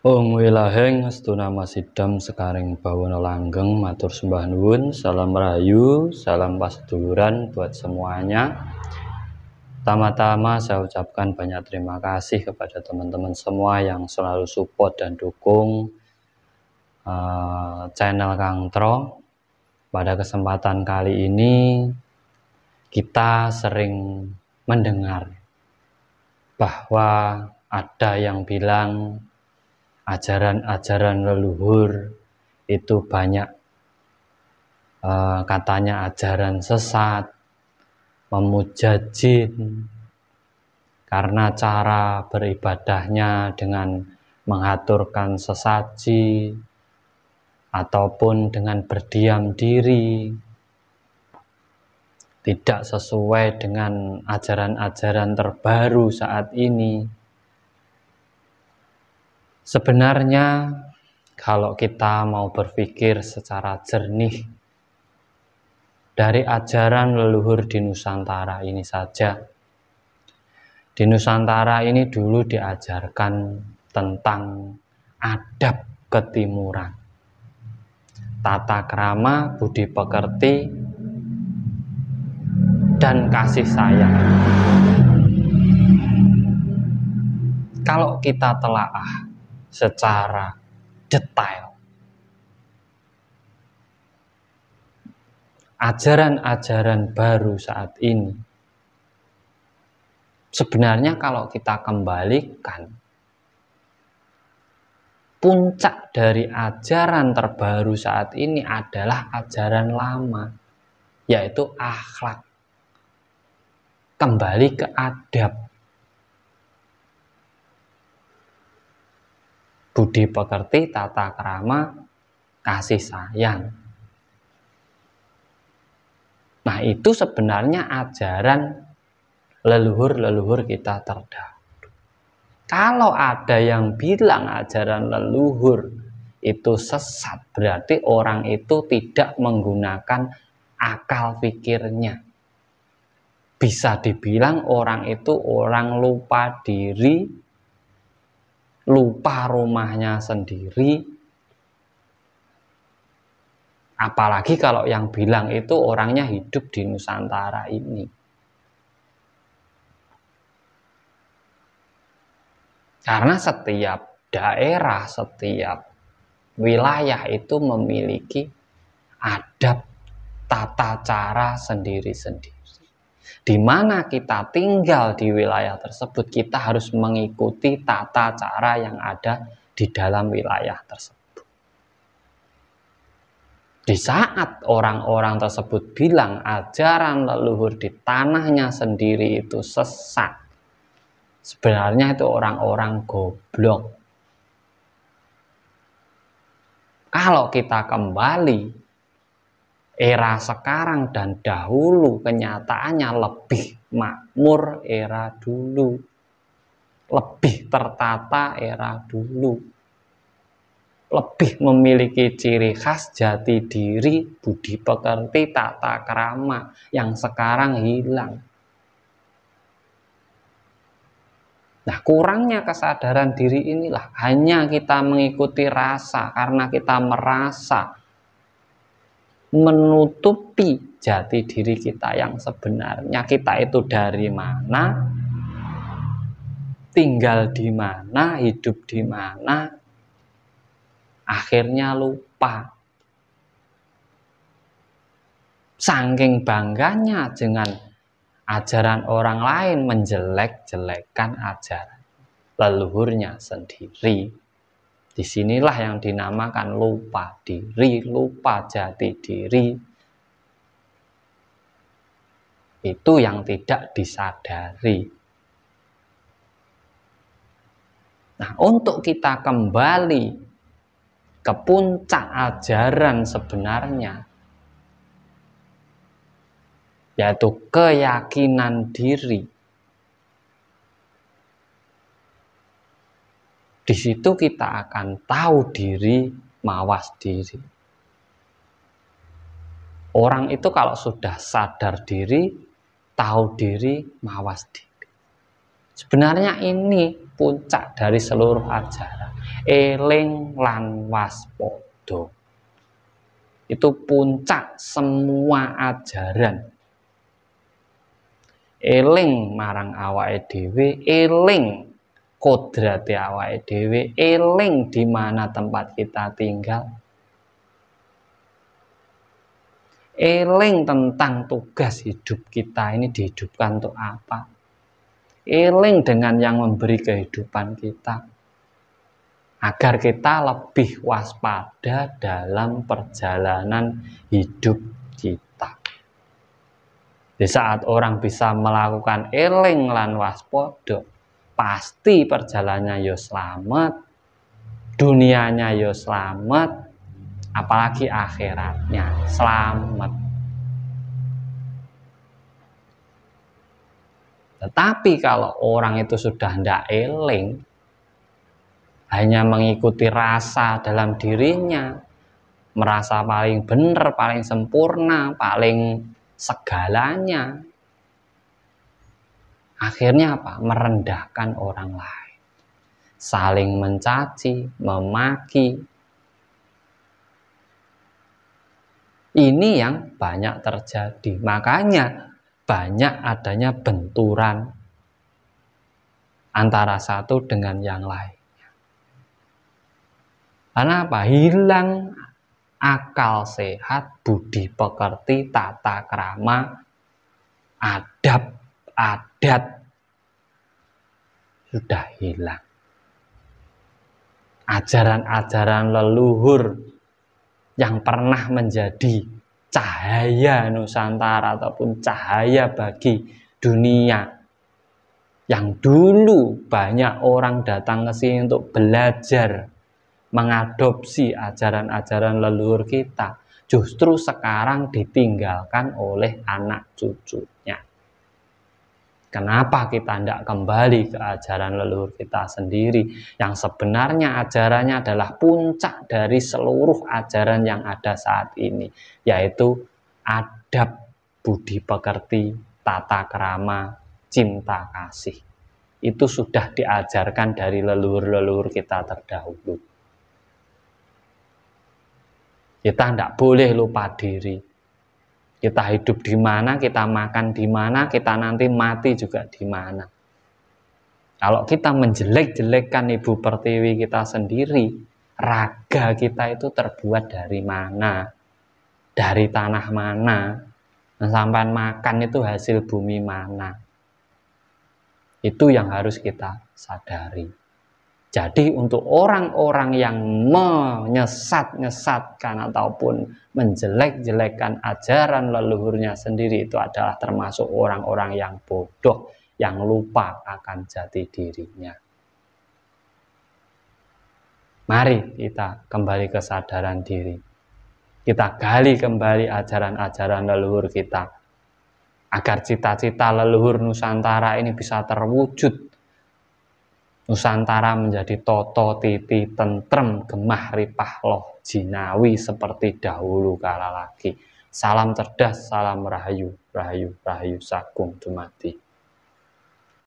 Ong wilaheng nama sidam sekaring bawono langgeng matur sembah nuwun salam rayu, salam pasduran buat semuanya Tama-tama saya ucapkan banyak terima kasih kepada teman-teman semua yang selalu support dan dukung Eh, channel Kang Tro. Pada kesempatan kali ini kita sering mendengar bahwa ada yang bilang ajaran-ajaran leluhur itu banyak eh, katanya ajaran sesat, memuja jin, karena cara beribadahnya dengan mengaturkan sesaji, ataupun dengan berdiam diri tidak sesuai dengan ajaran-ajaran terbaru saat ini. Sebenarnya, kalau kita mau berpikir secara jernih dari ajaran leluhur di Nusantara ini saja, di Nusantara ini dulu diajarkan tentang adab ketimuran tata krama, budi pekerti, dan kasih sayang. Kalau kita telaah secara detail, ajaran-ajaran baru saat ini sebenarnya kalau kita kembalikan puncak dari ajaran terbaru saat ini adalah ajaran lama, yaitu akhlak. Kembali ke adab. Budi pekerti, tata kerama, kasih sayang. Nah, itu sebenarnya ajaran leluhur-leluhur kita terdahulu. Kalau ada yang bilang ajaran leluhur itu sesat, berarti orang itu tidak menggunakan akal pikirnya. Bisa dibilang orang itu orang lupa diri, lupa rumahnya sendiri. Apalagi kalau yang bilang itu orangnya hidup di Nusantara ini. Karena setiap daerah, setiap wilayah itu memiliki adab tata cara sendiri-sendiri. Di mana kita tinggal di wilayah tersebut, kita harus mengikuti tata cara yang ada di dalam wilayah tersebut. Di saat orang-orang tersebut bilang ajaran leluhur di tanahnya sendiri itu sesat, sebenarnya itu orang-orang goblok. Kalau kita kembali era sekarang dan dahulu kenyataannya lebih makmur era dulu. Lebih tertata era dulu. Lebih memiliki ciri khas jati diri, budi pekerti, tata kerama yang sekarang hilang Nah, kurangnya kesadaran diri inilah hanya kita mengikuti rasa karena kita merasa menutupi jati diri kita yang sebenarnya. Kita itu dari mana? Tinggal di mana, hidup di mana? Akhirnya lupa. Sangking bangganya dengan ajaran orang lain menjelek-jelekan ajaran leluhurnya sendiri. Disinilah yang dinamakan lupa diri, lupa jati diri. Itu yang tidak disadari. Nah, untuk kita kembali ke puncak ajaran sebenarnya, yaitu keyakinan diri. Di situ kita akan tahu diri, mawas diri. Orang itu kalau sudah sadar diri, tahu diri, mawas diri. Sebenarnya ini puncak dari seluruh ajaran. Eling lan waspodo. Itu puncak semua ajaran eling marang awake dhewe eling kodrate awake dhewe eling di mana tempat kita tinggal eling tentang tugas hidup kita ini dihidupkan untuk apa eling dengan yang memberi kehidupan kita agar kita lebih waspada dalam perjalanan hidup kita di saat orang bisa melakukan eling lan waspodo, pasti perjalannya yo ya selamat, dunianya yo ya selamat, apalagi akhiratnya selamat. Tetapi kalau orang itu sudah tidak eling, hanya mengikuti rasa dalam dirinya, merasa paling benar, paling sempurna, paling segalanya. Akhirnya apa? Merendahkan orang lain. Saling mencaci, memaki. Ini yang banyak terjadi. Makanya banyak adanya benturan antara satu dengan yang lain. Karena apa? Hilang akal sehat, budi pekerti, tata krama, adab, adat sudah hilang. Ajaran-ajaran leluhur yang pernah menjadi cahaya Nusantara ataupun cahaya bagi dunia yang dulu banyak orang datang ke sini untuk belajar mengadopsi ajaran-ajaran leluhur kita justru sekarang ditinggalkan oleh anak cucunya. Kenapa kita tidak kembali ke ajaran leluhur kita sendiri yang sebenarnya ajarannya adalah puncak dari seluruh ajaran yang ada saat ini, yaitu adab budi pekerti, tata kerama, cinta kasih. Itu sudah diajarkan dari leluhur-leluhur kita terdahulu. Kita tidak boleh lupa diri. Kita hidup di mana, kita makan di mana, kita nanti mati juga di mana. Kalau kita menjelek-jelekkan ibu pertiwi kita sendiri, raga kita itu terbuat dari mana, dari tanah mana, sampai makan itu hasil bumi mana. Itu yang harus kita sadari. Jadi untuk orang-orang yang menyesat-nyesatkan ataupun menjelek-jelekan ajaran leluhurnya sendiri itu adalah termasuk orang-orang yang bodoh, yang lupa akan jati dirinya. Mari kita kembali kesadaran diri. Kita gali kembali ajaran-ajaran leluhur kita agar cita-cita leluhur Nusantara ini bisa terwujud Nusantara menjadi toto titi tentrem gemah ripah loh jinawi seperti dahulu kala lagi. Salam cerdas, salam rahayu, rahayu, rahayu sagung dumati.